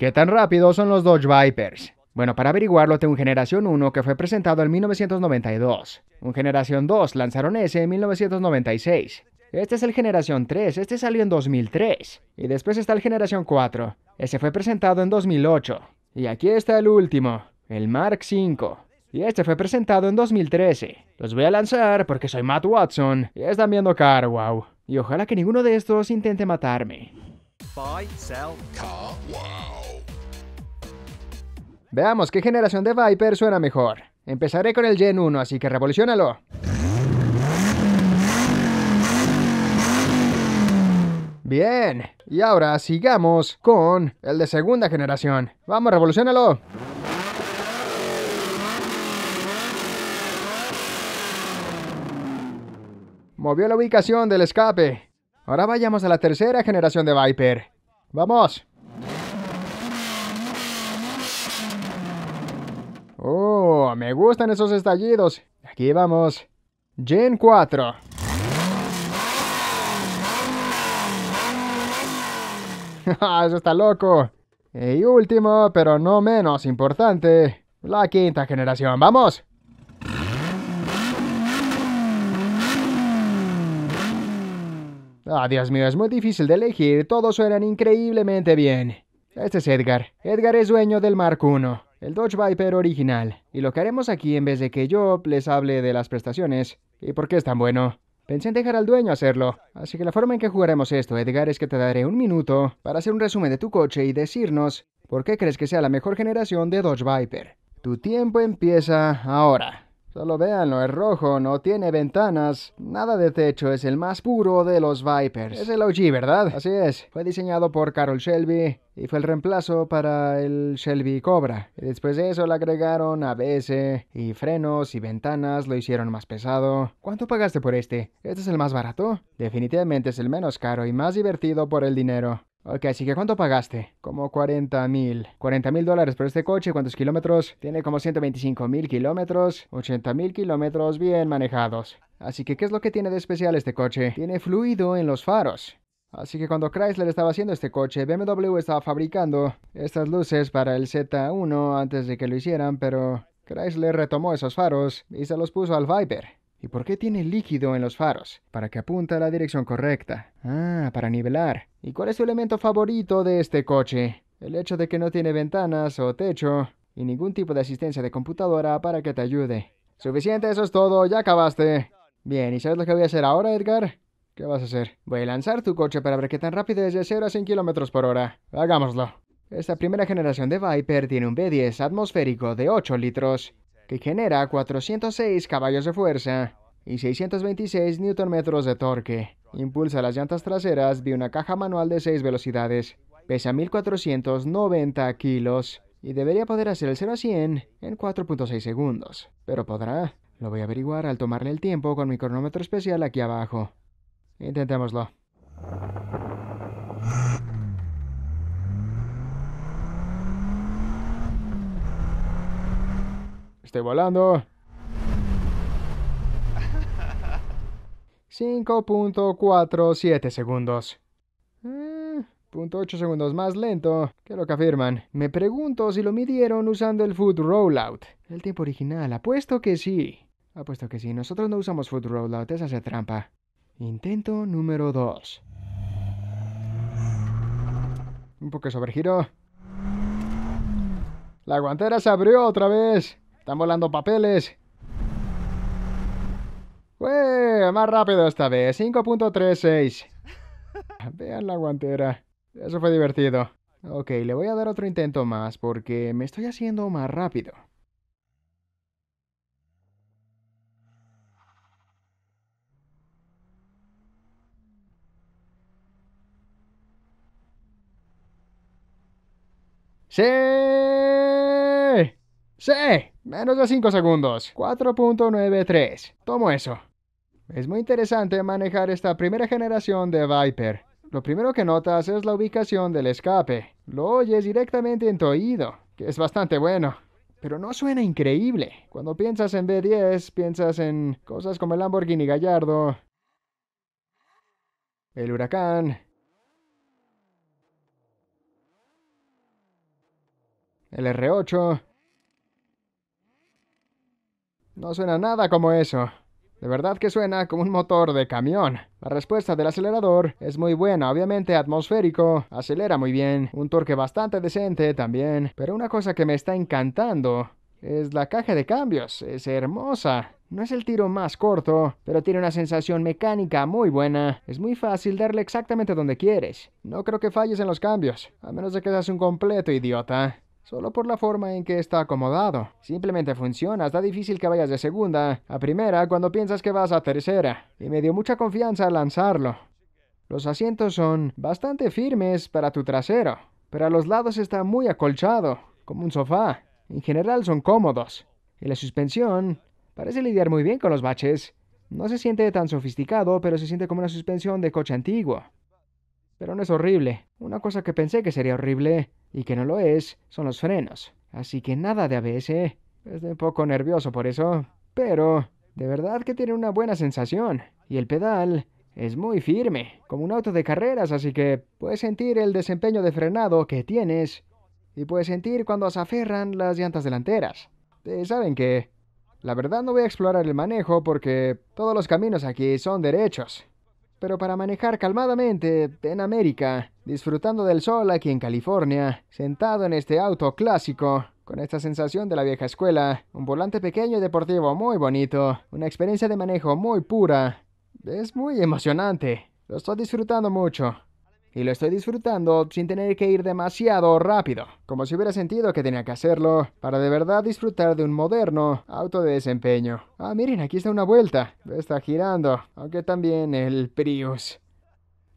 ¿Qué tan rápido son los Dodge Vipers? Bueno, para averiguarlo tengo un Generación 1 que fue presentado en 1992. Un Generación 2 lanzaron ese en 1996. Este es el Generación 3, este salió en 2003. Y después está el Generación 4, ese fue presentado en 2008. Y aquí está el último, el Mark V. Y este fue presentado en 2013. Los voy a lanzar porque soy Matt Watson y están viendo Car Y ojalá que ninguno de estos intente matarme. Veamos qué generación de Viper suena mejor. Empezaré con el Gen 1, así que revolucionalo. Bien, y ahora sigamos con el de segunda generación. Vamos, revolucionalo. Movió la ubicación del escape. Ahora vayamos a la tercera generación de Viper. ¡Vamos! Oh, me gustan esos estallidos. Aquí vamos. Gen 4. Ah, eso está loco. Y último, pero no menos importante, la quinta generación. ¡Vamos! Ah, Dios mío, es muy difícil de elegir. Todos suenan increíblemente bien. Este es Edgar. Edgar es dueño del Mark 1 el Dodge Viper original. Y lo que haremos aquí en vez de que yo les hable de las prestaciones y por qué es tan bueno. Pensé en dejar al dueño hacerlo, así que la forma en que jugaremos esto, Edgar, es que te daré un minuto para hacer un resumen de tu coche y decirnos por qué crees que sea la mejor generación de Dodge Viper. Tu tiempo empieza ahora. Solo véanlo, es rojo, no tiene ventanas, nada de techo, es el más puro de los Vipers. Es el OG, ¿verdad? Así es, fue diseñado por Carol Shelby y fue el reemplazo para el Shelby Cobra. después de eso le agregaron ABS y frenos y ventanas, lo hicieron más pesado. ¿Cuánto pagaste por este? ¿Este es el más barato? Definitivamente es el menos caro y más divertido por el dinero. Ok, así que ¿cuánto pagaste? Como 40 mil. 40 mil dólares por este coche. ¿Cuántos kilómetros? Tiene como 125 mil kilómetros. 80 mil kilómetros bien manejados. Así que, ¿qué es lo que tiene de especial este coche? Tiene fluido en los faros. Así que cuando Chrysler estaba haciendo este coche, BMW estaba fabricando estas luces para el Z1 antes de que lo hicieran, pero Chrysler retomó esos faros y se los puso al Viper. ¿Y por qué tiene líquido en los faros? Para que apunte a la dirección correcta. Ah, para nivelar. ¿Y cuál es tu elemento favorito de este coche? El hecho de que no tiene ventanas o techo y ningún tipo de asistencia de computadora para que te ayude. Suficiente, eso es todo, ya acabaste. Bien, ¿y sabes lo que voy a hacer ahora, Edgar? ¿Qué vas a hacer? Voy a lanzar tu coche para ver qué tan rápido es de 0 a 100 km por hora. Hagámoslo. Esta primera generación de Viper tiene un V10 atmosférico de 8 litros, que genera 406 caballos de fuerza y 626 Nm de torque impulsa las llantas traseras de una caja manual de 6 velocidades. Pesa 1490 kilos y debería poder hacer el 0 a 100 en 4.6 segundos. Pero podrá. Lo voy a averiguar al tomarle el tiempo con mi cronómetro especial aquí abajo. Intentémoslo. Estoy volando. 5.47 segundos. Mm, punto segundos más lento que lo que afirman. Me pregunto si lo midieron usando el Food Rollout. El tiempo original, apuesto que sí. Apuesto que sí, nosotros no usamos Food Rollout, es se trampa. Intento número 2. Un poco de sobregiro. La guantera se abrió otra vez. Están volando papeles. ¡Ué! Pues, más rápido esta vez. 5.36. Vean la guantera. Eso fue divertido. Ok, le voy a dar otro intento más porque me estoy haciendo más rápido. ¡Sí! ¡Sí! Menos de 5 segundos. 4.93. Tomo eso. Es muy interesante manejar esta primera generación de Viper. Lo primero que notas es la ubicación del escape. Lo oyes directamente en tu oído, que es bastante bueno. Pero no suena increíble. Cuando piensas en B10, piensas en cosas como el Lamborghini Gallardo, el huracán, el R8. No suena nada como eso. De verdad que suena como un motor de camión. La respuesta del acelerador es muy buena, obviamente atmosférico, acelera muy bien, un torque bastante decente también, pero una cosa que me está encantando es la caja de cambios, es hermosa. No es el tiro más corto, pero tiene una sensación mecánica muy buena. Es muy fácil darle exactamente donde quieres. No creo que falles en los cambios, a menos de que seas un completo idiota solo por la forma en que está acomodado. Simplemente funciona, está difícil que vayas de segunda a primera cuando piensas que vas a tercera, y me dio mucha confianza al lanzarlo. Los asientos son bastante firmes para tu trasero, pero a los lados está muy acolchado, como un sofá. En general son cómodos. Y la suspensión parece lidiar muy bien con los baches. No se siente tan sofisticado, pero se siente como una suspensión de coche antiguo pero no es horrible. Una cosa que pensé que sería horrible y que no lo es son los frenos. Así que nada de ABS. Estoy un poco nervioso por eso, pero de verdad que tiene una buena sensación. Y el pedal es muy firme, como un auto de carreras, así que puedes sentir el desempeño de frenado que tienes y puedes sentir cuando se aferran las llantas delanteras. Eh, ¿Saben qué? La verdad no voy a explorar el manejo porque todos los caminos aquí son derechos pero para manejar calmadamente en América, disfrutando del sol aquí en California, sentado en este auto clásico, con esta sensación de la vieja escuela, un volante pequeño y deportivo muy bonito, una experiencia de manejo muy pura. Es muy emocionante, lo estoy disfrutando mucho y lo estoy disfrutando sin tener que ir demasiado rápido, como si hubiera sentido que tenía que hacerlo para de verdad disfrutar de un moderno auto de desempeño. Ah, miren, aquí está una vuelta. Está girando, aunque también el Prius.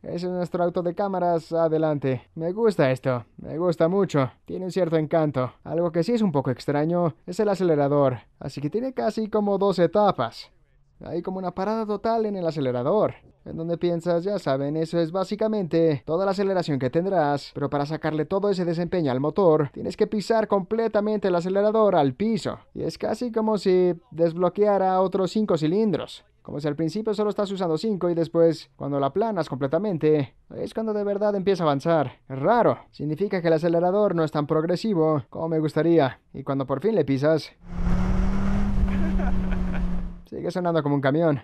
Ese es nuestro auto de cámaras, adelante. Me gusta esto, me gusta mucho, tiene un cierto encanto. Algo que sí es un poco extraño es el acelerador, así que tiene casi como dos etapas. Hay como una parada total en el acelerador, en donde piensas, ya saben, eso es básicamente toda la aceleración que tendrás, pero para sacarle todo ese desempeño al motor, tienes que pisar completamente el acelerador al piso, y es casi como si desbloqueara otros 5 cilindros. Como si al principio solo estás usando 5 y después, cuando la planas completamente, es cuando de verdad empieza a avanzar. Es raro. Significa que el acelerador no es tan progresivo como me gustaría. Y cuando por fin le pisas... Sigue sonando como un camión.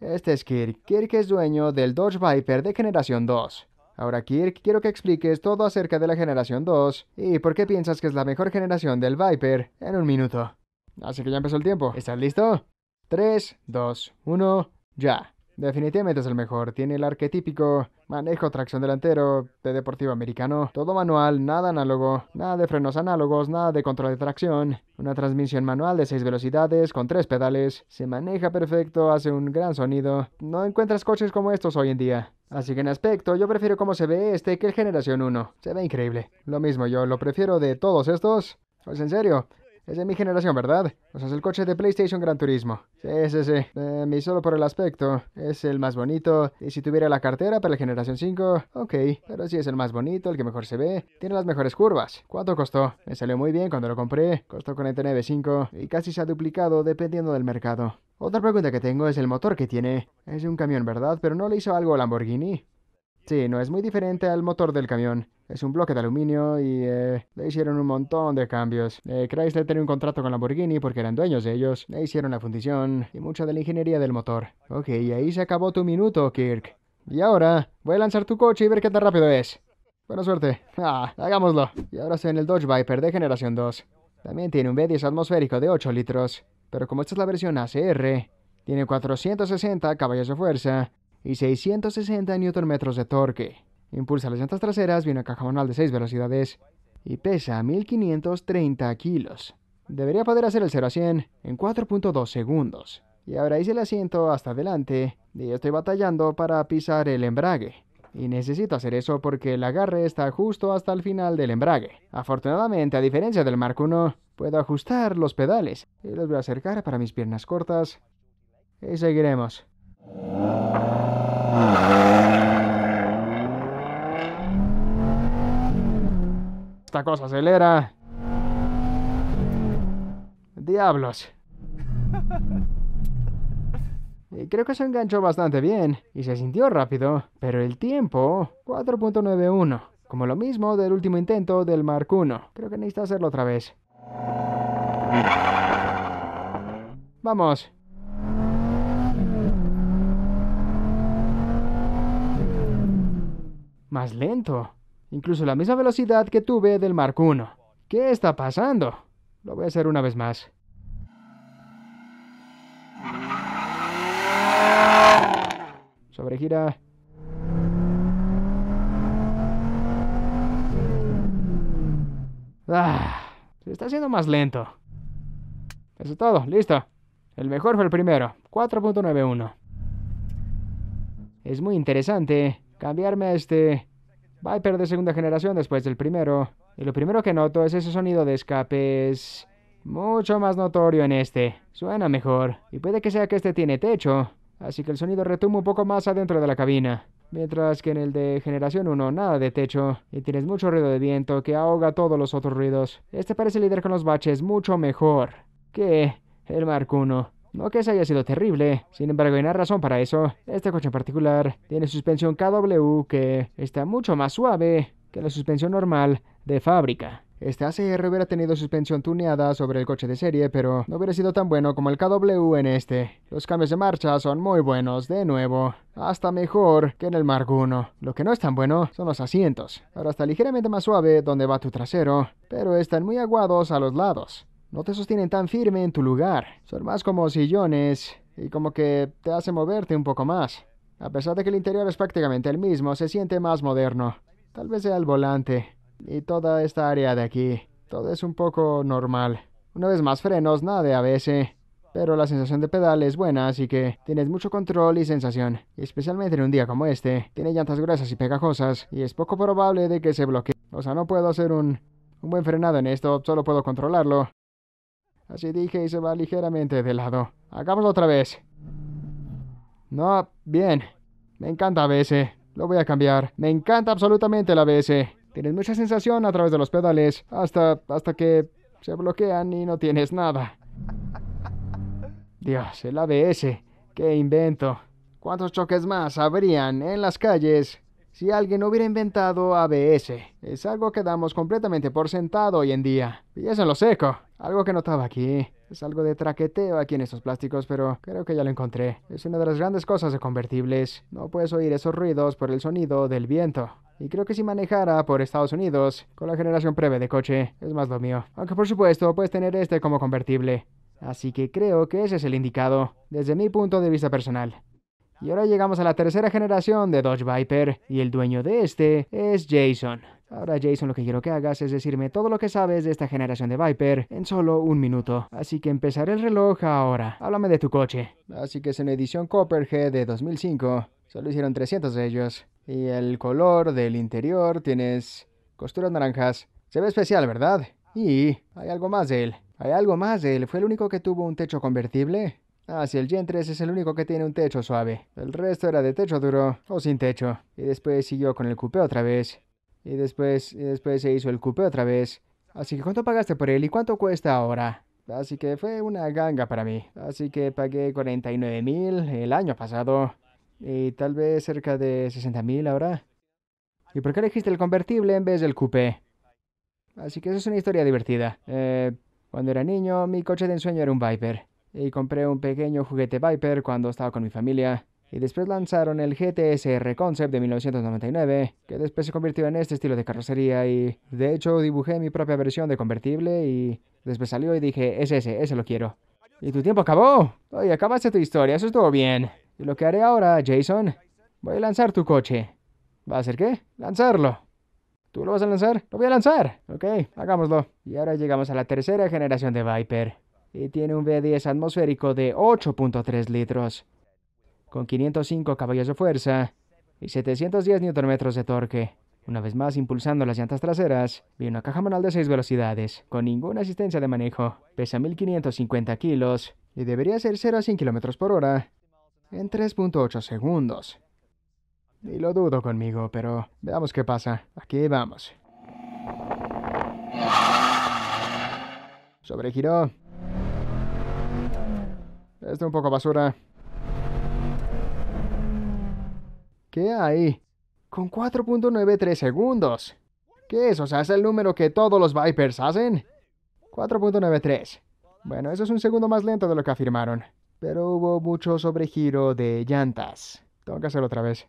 Este es Kirk. Kirk es dueño del Dodge Viper de generación 2. Ahora Kirk, quiero que expliques todo acerca de la generación 2 y por qué piensas que es la mejor generación del Viper en un minuto. Así que ya empezó el tiempo. ¿Estás listo? 3, 2, 1, ya. Definitivamente es el mejor. Tiene el arquetípico manejo tracción delantero, de deportivo americano, todo manual, nada análogo, nada de frenos análogos, nada de control de tracción, una transmisión manual de 6 velocidades con 3 pedales, se maneja perfecto, hace un gran sonido, no encuentras coches como estos hoy en día. Así que en aspecto, yo prefiero cómo se ve este que el Generación 1. Se ve increíble. Lo mismo yo, lo prefiero de todos estos. Pues en serio, es de mi generación, ¿verdad? O sea, es el coche de PlayStation Gran Turismo. Sí, sí, sí. Eh, solo por el aspecto. Es el más bonito. Y si tuviera la cartera para la generación 5, ok. Pero sí es el más bonito, el que mejor se ve. Tiene las mejores curvas. ¿Cuánto costó? Me salió muy bien cuando lo compré. Costó 49.5 y casi se ha duplicado dependiendo del mercado. Otra pregunta que tengo es el motor que tiene. Es un camión, ¿verdad? Pero no le hizo algo a Lamborghini. Sí, no es muy diferente al motor del camión es un bloque de aluminio y eh, le hicieron un montón de cambios. Eh, Chrysler tenía un contrato con Lamborghini porque eran dueños de ellos, le hicieron la fundición y mucha de la ingeniería del motor. Ok, y ahí se acabó tu minuto, Kirk. Y ahora, voy a lanzar tu coche y ver qué tan rápido es. Buena suerte. Ah, hagámoslo. Y ahora estoy en el Dodge Viper de generación 2. También tiene un V10 atmosférico de 8 litros, pero como esta es la versión ACR, tiene 460 caballos de fuerza y 660 Nm de torque. Impulsa las llantas traseras, viene a caja manual de 6 velocidades y pesa 1530 kilos. Debería poder hacer el 0 a 100 en 4.2 segundos. Y ahora hice el asiento hasta adelante y estoy batallando para pisar el embrague. Y necesito hacer eso porque el agarre está justo hasta el final del embrague. Afortunadamente, a diferencia del Mark 1, puedo ajustar los pedales y los voy a acercar para mis piernas cortas. Y seguiremos. Esta cosa acelera. Diablos. Creo que se enganchó bastante bien y se sintió rápido, pero el tiempo 4.91, como lo mismo del último intento del Mark 1. Creo que necesita hacerlo otra vez. Vamos. Más lento. Incluso la misma velocidad que tuve del Mark I. ¿Qué está pasando? Lo voy a hacer una vez más. Sobregira. Ah, se está haciendo más lento. Eso es todo, listo. El mejor fue el primero, 4.91. Es muy interesante cambiarme a este Viper de segunda generación después del primero. Y lo primero que noto es ese sonido de escapes mucho más notorio en este. Suena mejor. Y puede que sea que este tiene techo, así que el sonido retumba un poco más adentro de la cabina. Mientras que en el de generación 1 nada de techo y tienes mucho ruido de viento que ahoga todos los otros ruidos. Este parece lidiar con los baches mucho mejor que el Mark 1. No que se haya sido terrible, sin embargo hay una razón para eso. Este coche en particular tiene suspensión KW que está mucho más suave que la suspensión normal de fábrica. Este ACR hubiera tenido suspensión tuneada sobre el coche de serie, pero no hubiera sido tan bueno como el KW en este. Los cambios de marcha son muy buenos, de nuevo, hasta mejor que en el Mark 1. Lo que no es tan bueno son los asientos. Ahora está ligeramente más suave donde va tu trasero, pero están muy aguados a los lados. No te sostienen tan firme en tu lugar. Son más como sillones y como que te hace moverte un poco más. A pesar de que el interior es prácticamente el mismo, se siente más moderno. Tal vez sea el volante y toda esta área de aquí. Todo es un poco normal. Una vez más, frenos, nada de ABS. Pero la sensación de pedal es buena, así que tienes mucho control y sensación. especialmente en un día como este, tiene llantas gruesas y pegajosas, y es poco probable de que se bloquee. O sea, no puedo hacer un, un buen frenado en esto, solo puedo controlarlo. Así dije y se va ligeramente de lado. Hagámoslo otra vez. No, bien. Me encanta ABS. Lo voy a cambiar. Me encanta absolutamente el ABS. Tienes mucha sensación a través de los pedales hasta, hasta que se bloquean y no tienes nada. Dios, el ABS. ¡Qué invento! ¿Cuántos choques más habrían en las calles si alguien hubiera inventado ABS. Es algo que damos completamente por sentado hoy en día. Y lo seco. Algo que notaba aquí. Es algo de traqueteo aquí en estos plásticos, pero creo que ya lo encontré. Es una de las grandes cosas de convertibles. No puedes oír esos ruidos por el sonido del viento. Y creo que si manejara por Estados Unidos, con la generación breve de coche, es más lo mío. Aunque por supuesto puedes tener este como convertible. Así que creo que ese es el indicado, desde mi punto de vista personal. Y ahora llegamos a la tercera generación de Dodge Viper y el dueño de este es Jason. Ahora Jason lo que quiero que hagas es decirme todo lo que sabes de esta generación de Viper en solo un minuto. Así que empezaré el reloj ahora. Háblame de tu coche. Así que es una edición Copperhead de 2005. Solo hicieron 300 de ellos. Y el color del interior tienes costuras naranjas. Se ve especial, ¿verdad? Y hay algo más de él. Hay algo más de él. ¿Fue el único que tuvo un techo convertible? Ah, si el Gen 3 es el único que tiene un techo suave. El resto era de techo duro o sin techo. Y después siguió con el coupé otra vez. Y después, y después se hizo el coupé otra vez. Así que ¿cuánto pagaste por él y cuánto cuesta ahora? Así que fue una ganga para mí. Así que pagué 49,000 mil el año pasado. Y tal vez cerca de 60,000 ahora. ¿Y por qué elegiste el convertible en vez del coupé? Así que eso es una historia divertida. Eh, cuando era niño, mi coche de ensueño era un Viper y compré un pequeño juguete Viper cuando estaba con mi familia. Y después lanzaron el GTSR Concept de 1999, que después se convirtió en este estilo de carrocería y de hecho dibujé mi propia versión de convertible y después salió y dije, es ese, ese lo quiero. Y tu tiempo acabó. Oye, acabaste tu historia, eso estuvo bien. Y lo que haré ahora, Jason, voy a lanzar tu coche. ¿Va a hacer qué? Lanzarlo. ¿Tú lo vas a lanzar? Lo voy a lanzar. Ok, hagámoslo. Y ahora llegamos a la tercera generación de Viper y tiene un V10 atmosférico de 8.3 litros, con 505 caballos de fuerza y 710 Nm de torque. Una vez más impulsando las llantas traseras, vi una caja manual de 6 velocidades, con ninguna asistencia de manejo, pesa 1550 kilos y debería ser 0 a 100 km por hora en 3.8 segundos. Y lo dudo conmigo, pero veamos qué pasa. Aquí vamos. Sobregiró este es un poco basura. ¿Qué hay? Con 4.93 segundos. ¿Qué es? O sea, es el número que todos los Vipers hacen. 4.93. Bueno, eso es un segundo más lento de lo que afirmaron. Pero hubo mucho sobregiro de llantas. Tengo que hacerlo otra vez.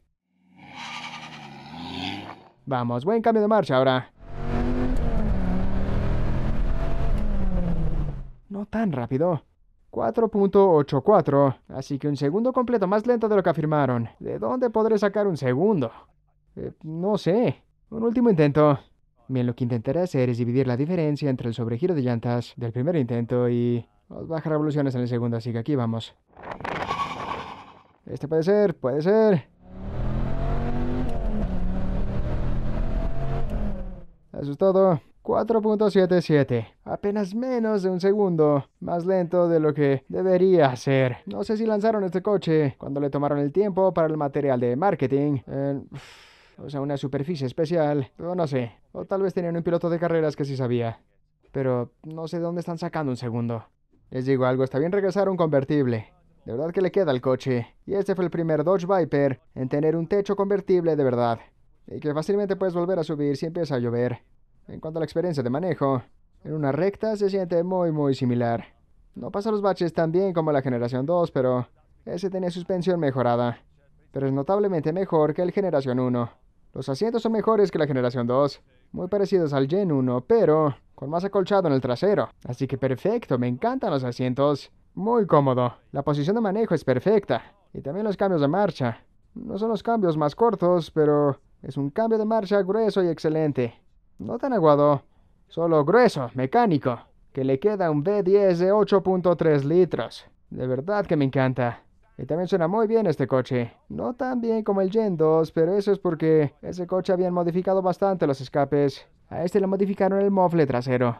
Vamos, buen cambio de marcha ahora. No tan rápido. 4.84, así que un segundo completo más lento de lo que afirmaron. ¿De dónde podré sacar un segundo? Eh, no sé. Un último intento. Bien, lo que intentaré hacer es dividir la diferencia entre el sobregiro de llantas del primer intento y las bajas revoluciones en el segundo, así que aquí vamos. Este puede ser, puede ser. Eso es todo. 4.77. Apenas menos de un segundo. Más lento de lo que debería ser. No sé si lanzaron este coche cuando le tomaron el tiempo para el material de marketing. o sea, una superficie especial. O no sé. O tal vez tenían un piloto de carreras que sí sabía. Pero no sé dónde están sacando un segundo. Les digo algo, está bien regresar un convertible. De verdad que le queda al coche. Y este fue el primer Dodge Viper en tener un techo convertible de verdad. Y que fácilmente puedes volver a subir si empieza a llover. En cuanto a la experiencia de manejo, en una recta se siente muy muy similar. No pasa los baches tan bien como la generación 2, pero ese tenía suspensión mejorada. Pero es notablemente mejor que el generación 1. Los asientos son mejores que la generación 2, muy parecidos al Gen 1, pero con más acolchado en el trasero. Así que perfecto, me encantan los asientos. Muy cómodo. La posición de manejo es perfecta. Y también los cambios de marcha. No son los cambios más cortos, pero es un cambio de marcha grueso y excelente. No tan aguado, solo grueso, mecánico, que le queda un V10 de 8.3 litros. De verdad que me encanta. Y también suena muy bien este coche. No tan bien como el Gen 2, pero eso es porque ese coche habían modificado bastante los escapes. A este le modificaron el mofle trasero.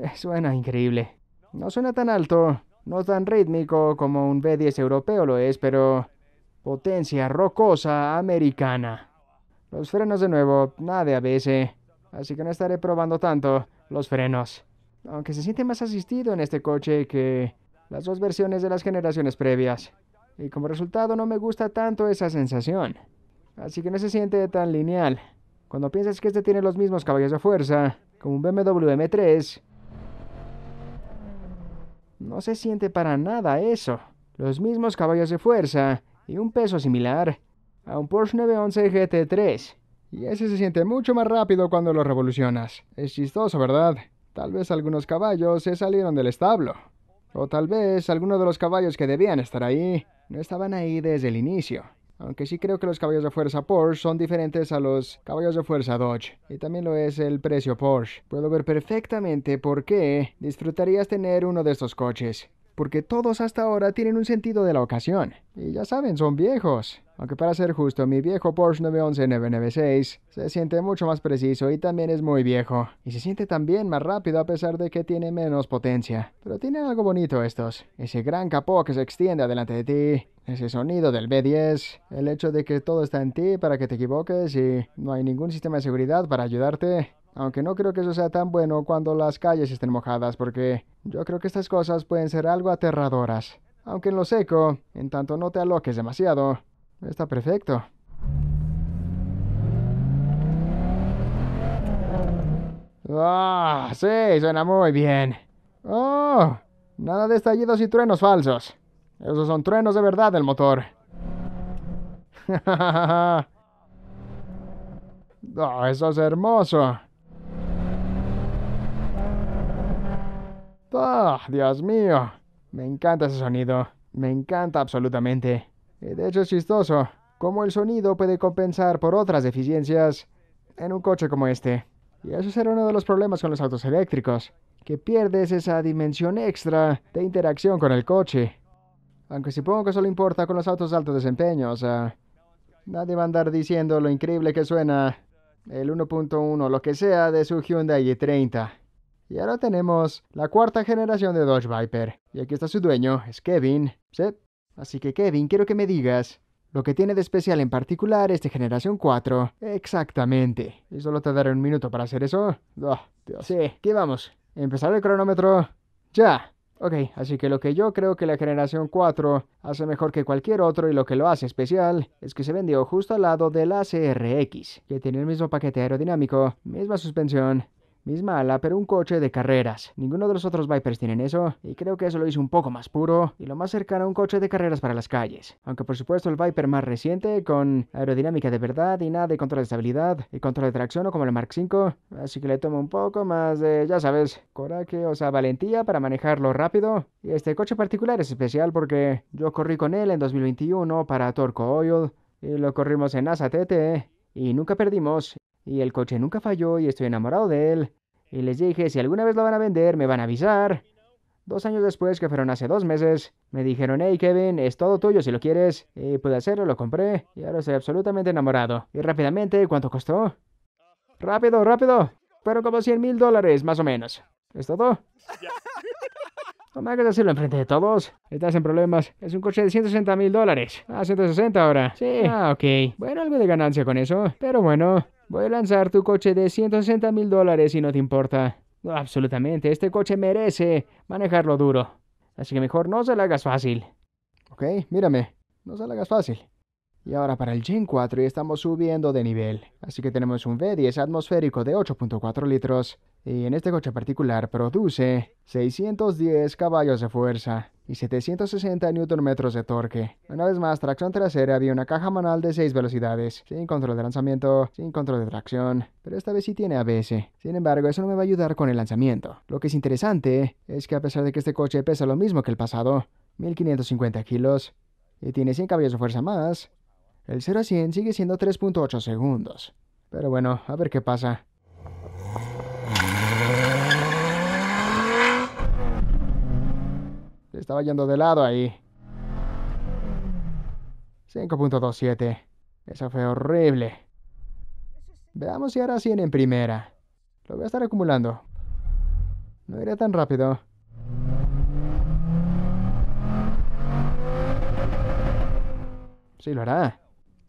Eh, suena increíble. No suena tan alto, no tan rítmico como un V10 europeo lo es, pero potencia rocosa americana. Los frenos de nuevo, nada de ABS. Así que no estaré probando tanto los frenos. Aunque se siente más asistido en este coche que las dos versiones de las generaciones previas. Y como resultado no me gusta tanto esa sensación. Así que no se siente tan lineal. Cuando piensas que este tiene los mismos caballos de fuerza, como un BMW M3, no se siente para nada eso. Los mismos caballos de fuerza y un peso similar a un Porsche 911 GT3. Y ese se siente mucho más rápido cuando lo revolucionas. Es chistoso, ¿verdad? Tal vez algunos caballos se salieron del establo. O tal vez algunos de los caballos que debían estar ahí no estaban ahí desde el inicio. Aunque sí creo que los caballos de fuerza Porsche son diferentes a los caballos de fuerza Dodge. Y también lo es el precio Porsche. Puedo ver perfectamente por qué disfrutarías tener uno de estos coches. Porque todos hasta ahora tienen un sentido de la ocasión. Y ya saben, son viejos. Aunque para ser justo, mi viejo Porsche 911-996 se siente mucho más preciso y también es muy viejo. Y se siente también más rápido a pesar de que tiene menos potencia. Pero tienen algo bonito estos. Ese gran capó que se extiende delante de ti. Ese sonido del B10, el hecho de que todo está en ti para que te equivoques y no hay ningún sistema de seguridad para ayudarte, aunque no creo que eso sea tan bueno cuando las calles estén mojadas, porque yo creo que estas cosas pueden ser algo aterradoras. Aunque en lo seco, en tanto no te aloques demasiado, Está perfecto. ¡Ah! sí, suena muy bien. ¡Oh! Nada de estallidos y truenos falsos. Esos son truenos de verdad del motor. ¡Oh, eso es hermoso! ¡Oh, Dios mío! Me encanta ese sonido. Me encanta absolutamente. Eh, de hecho es chistoso, cómo el sonido puede compensar por otras deficiencias en un coche como este. Y eso será uno de los problemas con los autos eléctricos, que pierdes esa dimensión extra de interacción con el coche. Aunque supongo que solo importa con los autos de alto desempeño, o sea, nadie va a andar diciendo lo increíble que suena el 1.1 lo que sea de su Hyundai i30. Y ahora tenemos la cuarta generación de Dodge Viper. Y aquí está su dueño, es Kevin. Sí, Así que Kevin, quiero que me digas lo que tiene de especial en particular este generación 4. Exactamente. ¿Y solo te daré un minuto para hacer eso? Ah, sí, aquí vamos. Empezar el cronómetro. Ya. Ok, así que lo que yo creo que la generación 4 hace mejor que cualquier otro y lo que lo hace especial es que se vendió justo al lado de la CRX, que tiene el mismo paquete aerodinámico, misma suspensión, misma ala, pero un coche de carreras. Ninguno de los otros Vipers tienen eso, y creo que eso lo hizo un poco más puro y lo más cercano a un coche de carreras para las calles. Aunque por supuesto el Viper más reciente, con aerodinámica de verdad y nada de control de estabilidad y control de tracción o como el Mark V, así que le tomo un poco más de, ya sabes, coraje, o sea, valentía para manejarlo rápido. Y este coche particular es especial porque yo corrí con él en 2021 para Torco Oil y lo corrimos en TT, y nunca perdimos y el coche nunca falló y estoy enamorado de él. Y les dije, si alguna vez lo van a vender, me van a avisar. Dos años después, que fueron hace dos meses, me dijeron, hey Kevin, es todo tuyo si lo quieres. Y pude hacerlo, lo compré, y ahora estoy absolutamente enamorado. Y rápidamente, ¿cuánto costó? Rápido, rápido. Fueron como 100 mil dólares, más o menos. ¿Es todo? No me hagas hacerlo enfrente de todos. Estás en problemas. Es un coche de 160 mil dólares. Ah, 160 ahora. Sí. Ah, ok. Bueno, algo de ganancia con eso. Pero bueno, Voy a lanzar tu coche de 160 mil dólares si no te importa. No, absolutamente, este coche merece manejarlo duro. Así que mejor no se lo hagas fácil. Ok, mírame, no se lo hagas fácil. Y ahora para el Gen 4 y estamos subiendo de nivel. Así que tenemos un V10 atmosférico de 8.4 litros. Y en este coche particular produce 610 caballos de fuerza y 760 Nm de torque. Una vez más, tracción trasera había una caja manual de 6 velocidades, sin control de lanzamiento, sin control de tracción, pero esta vez sí tiene ABS. Sin embargo, eso no me va a ayudar con el lanzamiento. Lo que es interesante es que a pesar de que este coche pesa lo mismo que el pasado, 1550 kilos, y tiene 100 caballos de fuerza más, el 0 a 100 sigue siendo 3.8 segundos. Pero bueno, a ver qué pasa. Se estaba yendo de lado ahí. 5.27. Eso fue horrible. Veamos si ahora 100 en primera. Lo voy a estar acumulando. No iré tan rápido. Sí lo hará.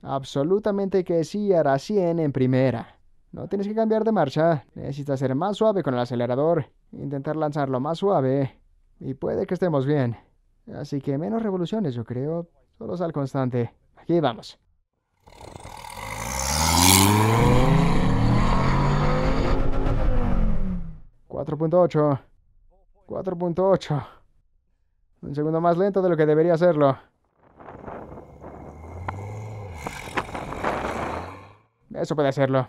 Absolutamente que sí, hará 100 en primera. No tienes que cambiar de marcha, necesitas ser más suave con el acelerador, intentar lanzarlo más suave, y puede que estemos bien. Así que menos revoluciones, yo creo, solo sal constante. Aquí vamos. 4.8 4.8 Un segundo más lento de lo que debería hacerlo. Eso puede hacerlo.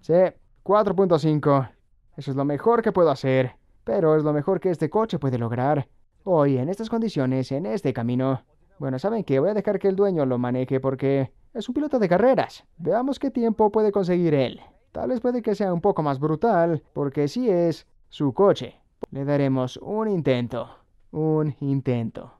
Sí, 4.5. Eso es lo mejor que puedo hacer. Pero es lo mejor que este coche puede lograr. Hoy, en estas condiciones, en este camino. Bueno, ¿saben que Voy a dejar que el dueño lo maneje porque es un piloto de carreras. Veamos qué tiempo puede conseguir él. Tal vez puede que sea un poco más brutal, porque sí es su coche. Le daremos un intento. Un intento.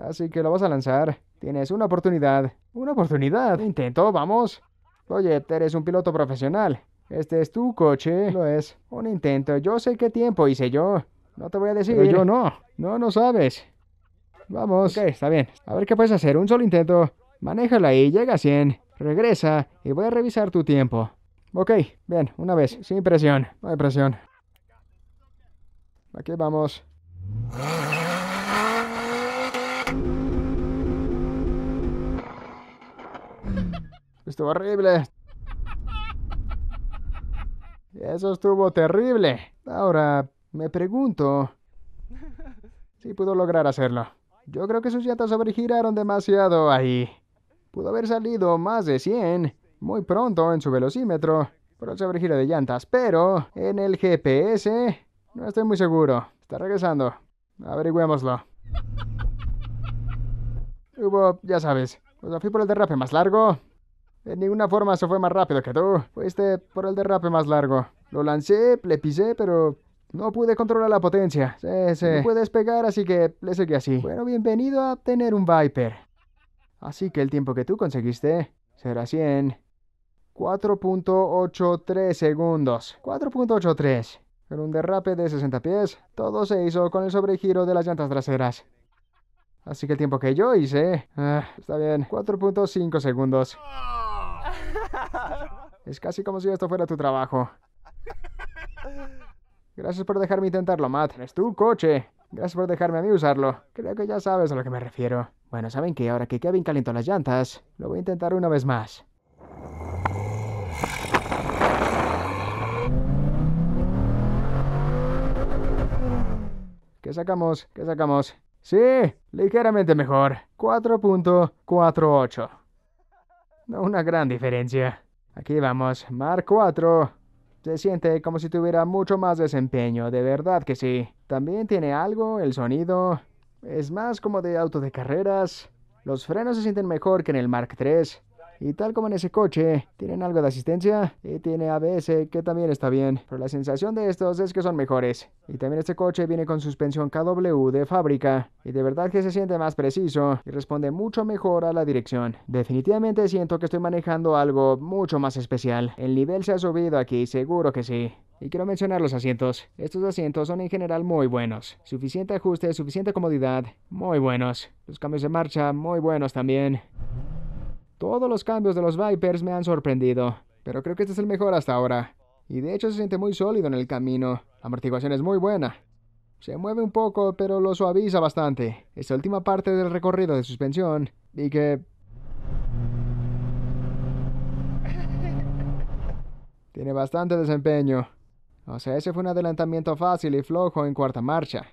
Así que lo vas a lanzar. Tienes una oportunidad. Una oportunidad. Intento, vamos. Oye, eres un piloto profesional. Este es tu coche. Lo es. Un intento. Yo sé qué tiempo hice yo. No te voy a decir. yo no. No, no sabes. Vamos. Ok, está bien. A ver qué puedes hacer. Un solo intento. Manéjala y llega a 100. Regresa y voy a revisar tu tiempo. Ok, bien, una vez. Sin presión. No hay presión. Aquí vamos. Estuvo horrible. Eso estuvo terrible. Ahora, me pregunto si pudo lograr hacerlo. Yo creo que sus llantas sobregiraron demasiado ahí. Pudo haber salido más de 100 muy pronto en su velocímetro por el sobregiro de llantas, pero en el GPS no estoy muy seguro. Está regresando. Averigüémoslo. Hubo, ya sabes, Cuando fui por el derrape más largo, de ninguna forma se fue más rápido que tú. Fuiste por el derrape más largo. Lo lancé, le pisé, pero no pude controlar la potencia. Sí, sí. No puedes despegar, así que le seguí así. Bueno, bienvenido a tener un Viper. Así que el tiempo que tú conseguiste será 100. 4.83 segundos. 4.83. Con un derrape de 60 pies, todo se hizo con el sobregiro de las llantas traseras. Así que el tiempo que yo hice... Eh, está bien, 4.5 segundos. Es casi como si esto fuera tu trabajo. Gracias por dejarme intentarlo, Matt. Es tu coche. Gracias por dejarme a mí usarlo. Creo que ya sabes a lo que me refiero. Bueno, ¿saben que Ahora que bien calentó las llantas, lo voy a intentar una vez más. ¿Qué sacamos? ¿Qué sacamos? Sí, ligeramente mejor. 4.48. No una gran diferencia. Aquí vamos, Mark 4. Se siente como si tuviera mucho más desempeño, de verdad que sí. También tiene algo, el sonido. Es más como de auto de carreras. Los frenos se sienten mejor que en el Mark 3. Y tal como en ese coche, tienen algo de asistencia y tiene ABS, que también está bien. Pero la sensación de estos es que son mejores. Y también este coche viene con suspensión KW de fábrica. Y de verdad que se siente más preciso y responde mucho mejor a la dirección. Definitivamente siento que estoy manejando algo mucho más especial. El nivel se ha subido aquí, seguro que sí. Y quiero mencionar los asientos. Estos asientos son en general muy buenos. Suficiente ajuste, suficiente comodidad, muy buenos. Los cambios de marcha, muy buenos también. Todos los cambios de los Vipers me han sorprendido, pero creo que este es el mejor hasta ahora. Y de hecho se siente muy sólido en el camino. La amortiguación es muy buena. Se mueve un poco, pero lo suaviza bastante. Esta última parte del recorrido de suspensión, y que... Tiene bastante desempeño. O sea, ese fue un adelantamiento fácil y flojo en cuarta marcha.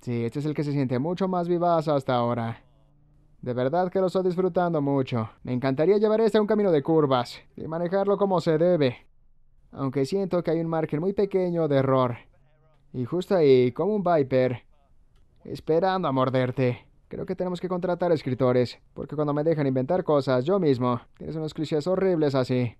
Sí, este es el que se siente mucho más vivaz hasta ahora. De verdad que lo estoy disfrutando mucho. Me encantaría llevar este a un camino de curvas y manejarlo como se debe. Aunque siento que hay un margen muy pequeño de error. Y justo ahí, como un Viper, esperando a morderte. Creo que tenemos que contratar escritores, porque cuando me dejan inventar cosas yo mismo, tienes unos clichés horribles así.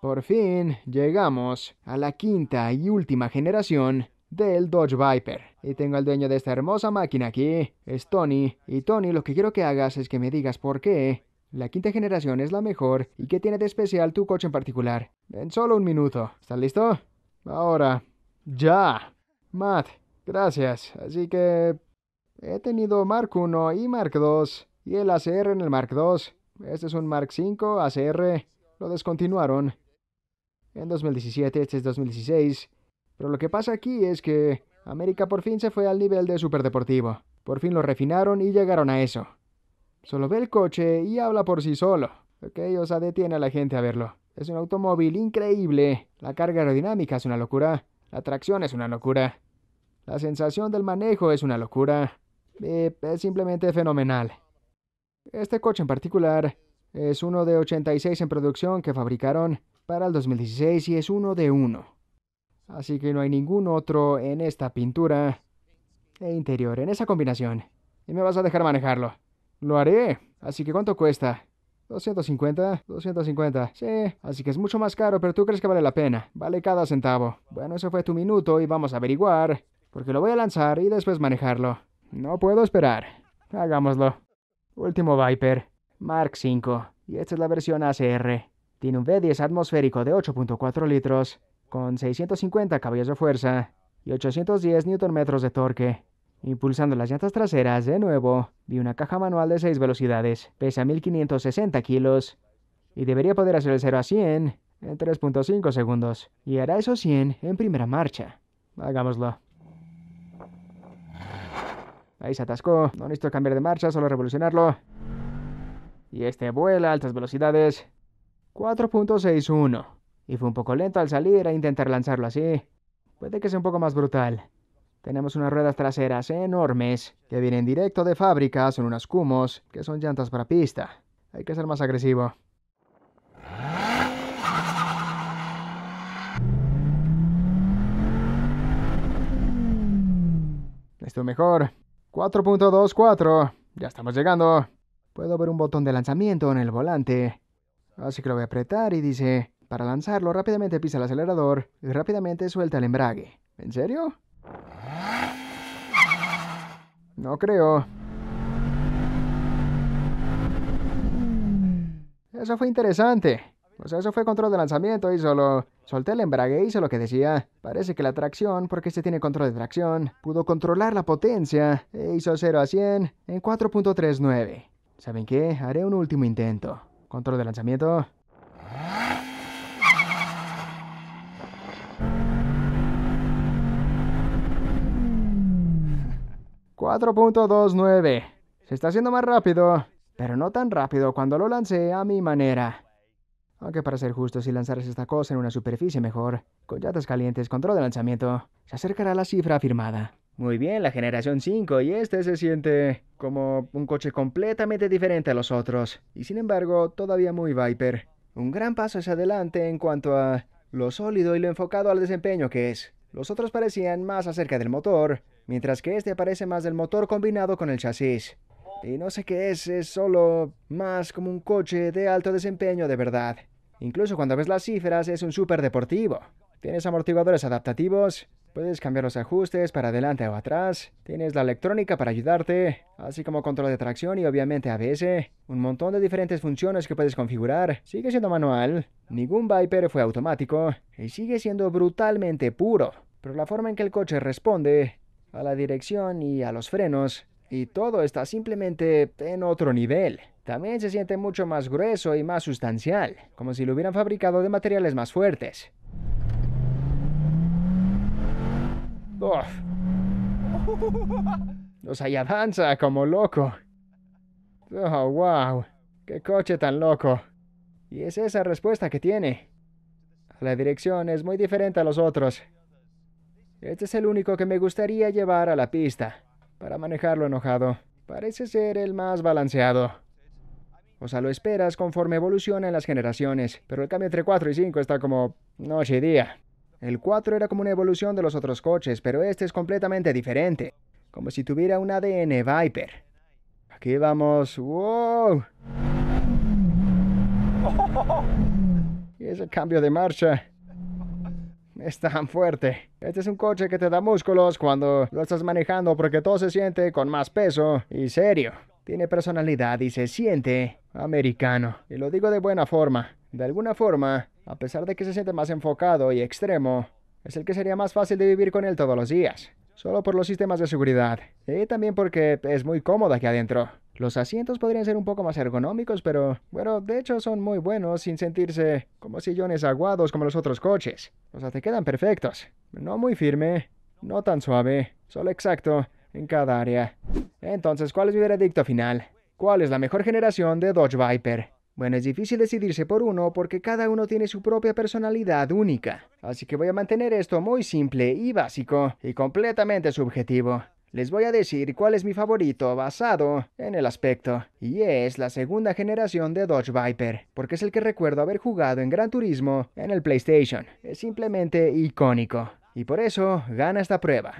Por fin llegamos a la quinta y última generación del Dodge Viper. Y tengo al dueño de esta hermosa máquina aquí, es Tony. Y Tony, lo que quiero que hagas es que me digas por qué la quinta generación es la mejor y qué tiene de especial tu coche en particular. En solo un minuto. ¿Estás listo? Ahora. Ya. Matt, gracias. Así que... He tenido Mark 1 y Mark 2 y el ACR en el Mark II. Este es un Mark V ACR. Lo descontinuaron. En 2017, este es 2016 pero lo que pasa aquí es que América por fin se fue al nivel de superdeportivo. Por fin lo refinaron y llegaron a eso. Solo ve el coche y habla por sí solo. Ok, o sea, detiene a la gente a verlo. Es un automóvil increíble. La carga aerodinámica es una locura. La tracción es una locura. La sensación del manejo es una locura. es simplemente fenomenal. Este coche en particular es uno de 86 en producción que fabricaron para el 2016 y es uno de uno. Así que no hay ningún otro en esta pintura e interior, en esa combinación. Y me vas a dejar manejarlo. Lo haré. Así que ¿cuánto cuesta? 250, 250. Sí, así que es mucho más caro, pero tú crees que vale la pena. Vale cada centavo. Bueno, ese fue tu minuto y vamos a averiguar. Porque lo voy a lanzar y después manejarlo. No puedo esperar. Hagámoslo. Último Viper. Mark V. Y esta es la versión ACR. Tiene un V10 atmosférico de 8.4 litros con 650 caballos de fuerza y 810 Nm de torque. Impulsando las llantas traseras de nuevo, vi una caja manual de 6 velocidades, pesa 1560 kilos y debería poder hacer el 0 a 100 en 3.5 segundos y hará esos 100 en primera marcha. Hagámoslo. Ahí se atascó, no necesito cambiar de marcha, solo revolucionarlo. Y este vuela a altas velocidades. 4.61 y fue un poco lento al salir a intentar lanzarlo así. Puede que sea un poco más brutal. Tenemos unas ruedas traseras enormes que vienen directo de fábrica, son unas Kumos, que son llantas para pista. Hay que ser más agresivo. Esto mejor. 4.24. Ya estamos llegando. Puedo ver un botón de lanzamiento en el volante. Así que lo voy a apretar y dice para lanzarlo, rápidamente pisa el acelerador y rápidamente suelta el embrague. ¿En serio? No creo. Eso fue interesante. O sea, eso fue control de lanzamiento y solo solté el embrague y hice lo que decía. Parece que la tracción, porque este tiene control de tracción, pudo controlar la potencia e hizo 0 a 100 en 4.39. ¿Saben qué? Haré un último intento. Control de lanzamiento. 4.29. Se está haciendo más rápido, pero no tan rápido cuando lo lancé a mi manera. Aunque para ser justo, si lanzaras esta cosa en una superficie mejor, con llantas calientes, control de lanzamiento, se acercará a la cifra afirmada. Muy bien, la generación 5 y este se siente como un coche completamente diferente a los otros, y sin embargo todavía muy Viper. Un gran paso hacia adelante en cuanto a lo sólido y lo enfocado al desempeño que es. Los otros parecían más acerca del motor, mientras que este parece más del motor combinado con el chasis. Y no sé qué es, es solo más como un coche de alto desempeño de verdad. Incluso cuando ves las cifras es un super deportivo. Tienes amortiguadores adaptativos, puedes cambiar los ajustes para adelante o atrás, tienes la electrónica para ayudarte, así como control de tracción y obviamente ABS, un montón de diferentes funciones que puedes configurar. Sigue siendo manual, ningún Viper fue automático y sigue siendo brutalmente puro. Pero la forma en que el coche responde a la dirección y a los frenos, y todo está simplemente en otro nivel. También se siente mucho más grueso y más sustancial, como si lo hubieran fabricado de materiales más fuertes. Uf. O sea, avanza como loco. Oh, wow. Qué coche tan loco. Y es esa respuesta que tiene. La dirección es muy diferente a los otros. Este es el único que me gustaría llevar a la pista, para manejarlo enojado. Parece ser el más balanceado. O sea, lo esperas conforme evolucionan las generaciones, pero el cambio entre 4 y 5 está como noche y día. El 4 era como una evolución de los otros coches, pero este es completamente diferente, como si tuviera un ADN Viper. Aquí vamos, wow. Y ese cambio de marcha es tan fuerte. Este es un coche que te da músculos cuando lo estás manejando porque todo se siente con más peso y serio. Tiene personalidad y se siente americano. Y lo digo de buena forma. De alguna forma, a pesar de que se siente más enfocado y extremo, es el que sería más fácil de vivir con él todos los días. Solo por los sistemas de seguridad. Y también porque es muy cómodo aquí adentro. Los asientos podrían ser un poco más ergonómicos, pero bueno, de hecho son muy buenos sin sentirse como sillones aguados como los otros coches. O sea, te quedan perfectos. No muy firme, no tan suave, solo exacto en cada área. Entonces, ¿cuál es mi veredicto final? ¿Cuál es la mejor generación de Dodge Viper? Bueno, es difícil decidirse por uno porque cada uno tiene su propia personalidad única. Así que voy a mantener esto muy simple y básico y completamente subjetivo. Les voy a decir cuál es mi favorito basado en el aspecto, y es la segunda generación de Dodge Viper, porque es el que recuerdo haber jugado en Gran Turismo en el PlayStation. Es simplemente icónico, y por eso gana esta prueba.